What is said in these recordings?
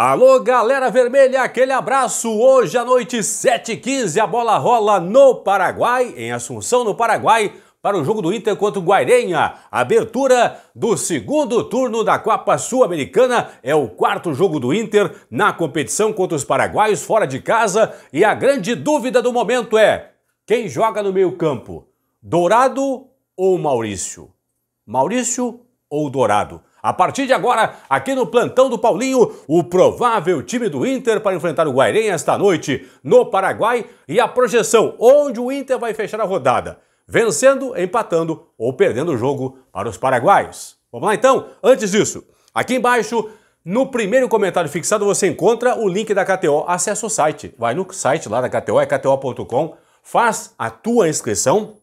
Alô, galera vermelha, aquele abraço! Hoje à noite, 7h15, a bola rola no Paraguai, em Assunção, no Paraguai, para o jogo do Inter contra o Guairenha. Abertura do segundo turno da Copa Sul-Americana. É o quarto jogo do Inter na competição contra os paraguaios fora de casa. E a grande dúvida do momento é: quem joga no meio-campo? Dourado ou Maurício? Maurício ou Dourado? A partir de agora, aqui no plantão do Paulinho, o provável time do Inter para enfrentar o Guairenha esta noite no Paraguai e a projeção onde o Inter vai fechar a rodada, vencendo, empatando ou perdendo o jogo para os paraguaios. Vamos lá então? Antes disso, aqui embaixo no primeiro comentário fixado você encontra o link da KTO. Acesse o site. Vai no site lá da KTO, é kto.com, faz a tua inscrição.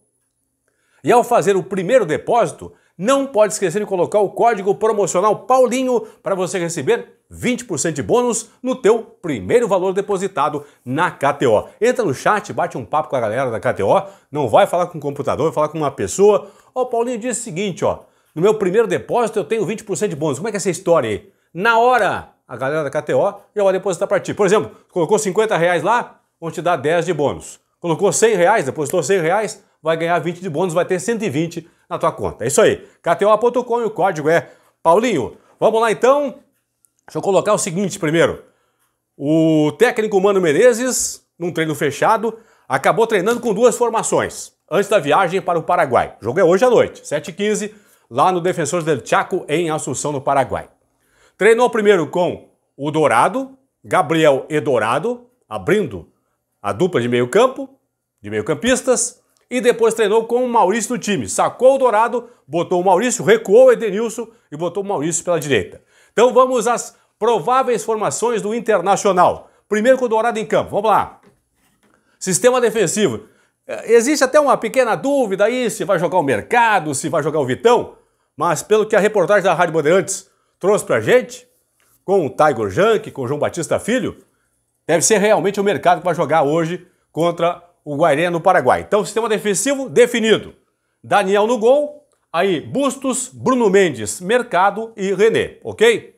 E ao fazer o primeiro depósito, não pode esquecer de colocar o código promocional Paulinho para você receber 20% de bônus no teu primeiro valor depositado na KTO. Entra no chat, bate um papo com a galera da KTO, não vai falar com o computador, vai falar com uma pessoa. Ó, oh, Paulinho diz o seguinte, ó, no meu primeiro depósito eu tenho 20% de bônus. Como é que é essa história aí? Na hora, a galera da KTO já vai depositar para ti. Por exemplo, colocou 50 reais lá, vão te dar 10 de bônus. Colocou 100 reais, depositou 100 reais, vai ganhar 20 de bônus, vai ter 120 na tua conta. É isso aí, kto.com e é o código é Paulinho. Vamos lá então? Deixa eu colocar o seguinte primeiro. O técnico Mano Menezes, num treino fechado, acabou treinando com duas formações antes da viagem para o Paraguai. O jogo é hoje à noite, 7h15, lá no Defensores del Chaco, em Assunção, no Paraguai. Treinou primeiro com o Dourado, Gabriel e Dourado, abrindo a dupla de meio campo, de meio campistas, e depois treinou com o Maurício no time. Sacou o Dourado, botou o Maurício, recuou o Edenilson e botou o Maurício pela direita. Então vamos às prováveis formações do Internacional. Primeiro com o Dourado em campo, vamos lá. Sistema defensivo. É, existe até uma pequena dúvida aí se vai jogar o Mercado, se vai jogar o Vitão, mas pelo que a reportagem da Rádio Bandeirantes trouxe pra gente, com o Tiger Junk, com o João Batista Filho, deve ser realmente o Mercado que vai jogar hoje contra o Guairenha no Paraguai. Então, sistema defensivo definido. Daniel no gol, aí Bustos, Bruno Mendes, Mercado e René, ok?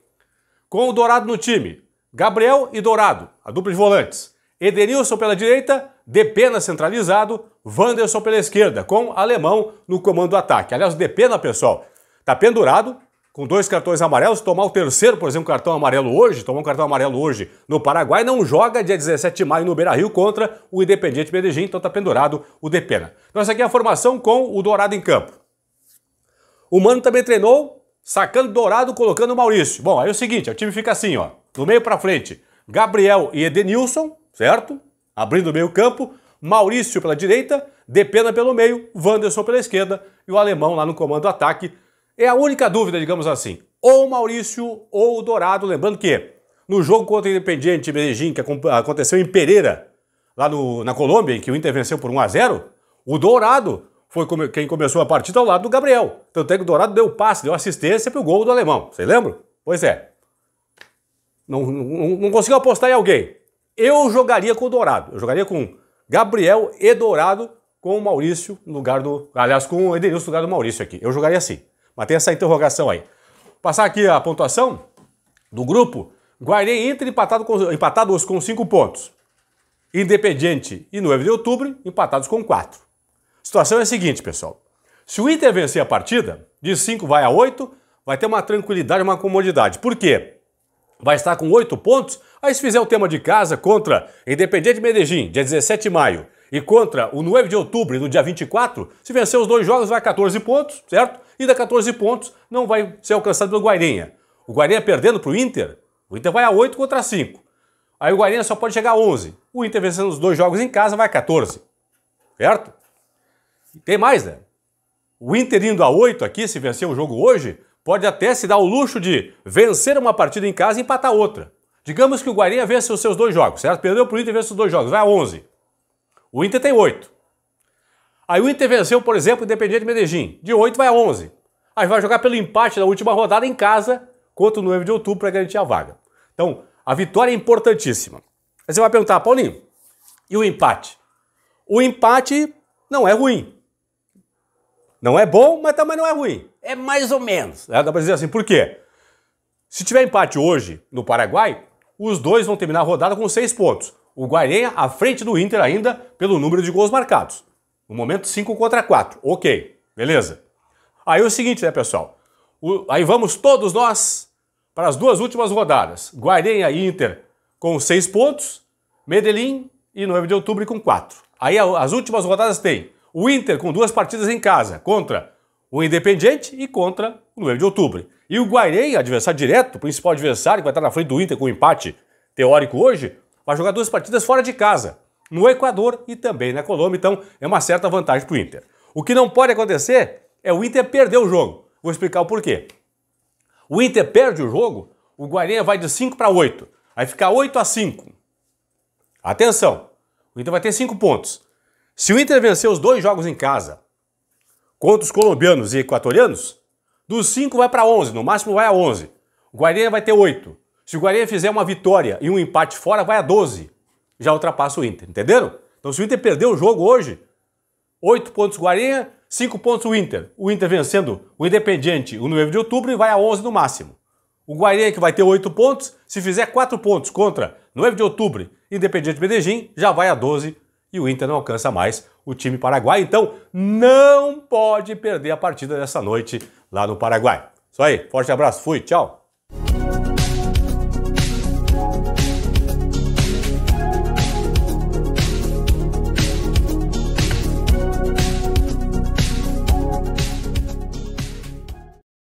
Com o Dourado no time, Gabriel e Dourado, a dupla de volantes. Edenilson pela direita, Depena centralizado, Wanderson pela esquerda, com Alemão no comando do ataque. Aliás, Depena, pessoal, tá pendurado com dois cartões amarelos, tomar o terceiro, por exemplo, cartão amarelo hoje, tomar um cartão amarelo hoje no Paraguai, não joga dia 17 de maio no Beira-Rio contra o Independiente Medellín, então está pendurado o Depena. Então essa aqui é a formação com o Dourado em campo. O Mano também treinou, sacando Dourado, colocando o Maurício. Bom, aí é o seguinte, o time fica assim, ó, do meio para frente, Gabriel e Edenilson, certo? Abrindo o meio campo, Maurício pela direita, Depena pelo meio, Wanderson pela esquerda e o alemão lá no comando do ataque, é a única dúvida, digamos assim. Ou o Maurício ou o Dourado. Lembrando que no jogo contra o Independiente Medellín, que aconteceu em Pereira, lá no, na Colômbia, em que o Inter venceu por 1 a 0 o Dourado foi quem começou a partida ao lado do Gabriel. Tanto é que o Dourado deu passe, deu assistência para o gol do alemão. Vocês lembram? Pois é. Não, não, não conseguiu apostar em alguém. Eu jogaria com o Dourado. Eu jogaria com Gabriel e Dourado com o Maurício no lugar do. Aliás, com o Edenilson no lugar do Maurício aqui. Eu jogaria assim. Mas tem essa interrogação aí. Vou passar aqui a pontuação do grupo. Guarani entra empatado com, empatados com 5 pontos. Independiente e 9 de outubro, empatados com 4. A situação é a seguinte, pessoal. Se o Inter vencer a partida, de 5 vai a 8, vai ter uma tranquilidade, uma comodidade. Por quê? Vai estar com 8 pontos, aí se fizer o tema de casa contra Independiente Medellín, dia 17 de maio, e contra o 9 de outubro, no dia 24, se vencer os dois jogos, vai 14 pontos, certo? E da 14 pontos não vai ser alcançado pelo Guarinha. O Guarinha perdendo para o Inter, o Inter vai a 8 contra 5. Aí o Guarinha só pode chegar a 11. O Inter vencendo os dois jogos em casa vai a 14. Certo? E tem mais, né? O Inter indo a 8 aqui, se vencer o jogo hoje, pode até se dar o luxo de vencer uma partida em casa e empatar outra. Digamos que o Guarinha vence os seus dois jogos, certo? Perdeu para o Inter vence os dois jogos, vai a 11. O Inter tem 8. Aí o Inter venceu, por exemplo, o Independiente Medellín. De 8 vai a 11. Aí vai jogar pelo empate na última rodada em casa contra o 9 de outubro para garantir a vaga. Então, a vitória é importantíssima. Aí você vai perguntar, Paulinho, e o empate? O empate não é ruim. Não é bom, mas também não é ruim. É mais ou menos. Né? Dá para dizer assim, por quê? Se tiver empate hoje no Paraguai, os dois vão terminar a rodada com seis pontos o Guarenha à frente do Inter ainda pelo número de gols marcados. No momento, 5 contra 4. Ok, beleza. Aí é o seguinte, né, pessoal? O, aí vamos todos nós para as duas últimas rodadas. Guarenha e Inter com 6 pontos, Medellín e 9 de outubro com 4. Aí as últimas rodadas tem o Inter com duas partidas em casa, contra o Independiente e contra o 9 de outubro. E o Guarenha, adversário direto, o principal adversário que vai estar na frente do Inter com um empate teórico hoje, vai jogar duas partidas fora de casa, no Equador e também na Colômbia, então é uma certa vantagem para o Inter. O que não pode acontecer é o Inter perder o jogo. Vou explicar o porquê. O Inter perde o jogo, o Guarani vai de 5 para 8, aí fica 8 a 5. Atenção, o Inter vai ter 5 pontos. Se o Inter vencer os dois jogos em casa, contra os colombianos e equatorianos, dos 5 vai para 11, no máximo vai a 11. O Guarani vai ter 8. Se o Guarani fizer uma vitória e um empate fora, vai a 12. Já ultrapassa o Inter, entenderam? Então se o Inter perder o jogo hoje, 8 pontos Guarani, 5 pontos o Inter. O Inter vencendo o Independiente o 9 de outubro e vai a 11 no máximo. O Guarani que vai ter 8 pontos, se fizer 4 pontos contra 9 de outubro, Independiente Medellín, já vai a 12 e o Inter não alcança mais o time paraguai. Então não pode perder a partida dessa noite lá no Paraguai. Isso aí, forte abraço, fui, tchau!